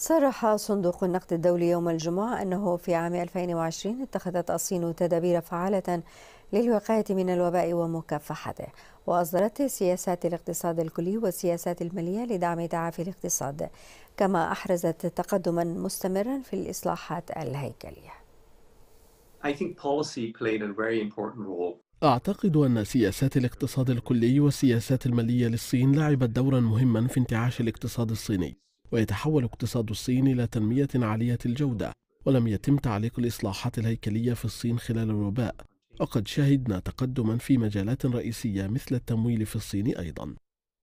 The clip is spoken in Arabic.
صرح صندوق النقد الدولي يوم الجمعة أنه في عام 2020 اتخذت الصين تدابير فعالة للوقاية من الوباء ومكافحته وأصدرت سياسات الاقتصاد الكلي والسياسات المالية لدعم تعافي الاقتصاد كما أحرزت تقدما مستمرا في الإصلاحات الهيكلية I think policy played a very important role أعتقد أن سياسات الاقتصاد الكلي والسياسات المالية للصين لعبت دورا مهما في انتعاش الاقتصاد الصيني ويتحول اقتصاد الصين إلى تنمية عالية الجودة ولم يتم تعليق الإصلاحات الهيكلية في الصين خلال الوباء وقد شهدنا تقدما في مجالات رئيسية مثل التمويل في الصين أيضا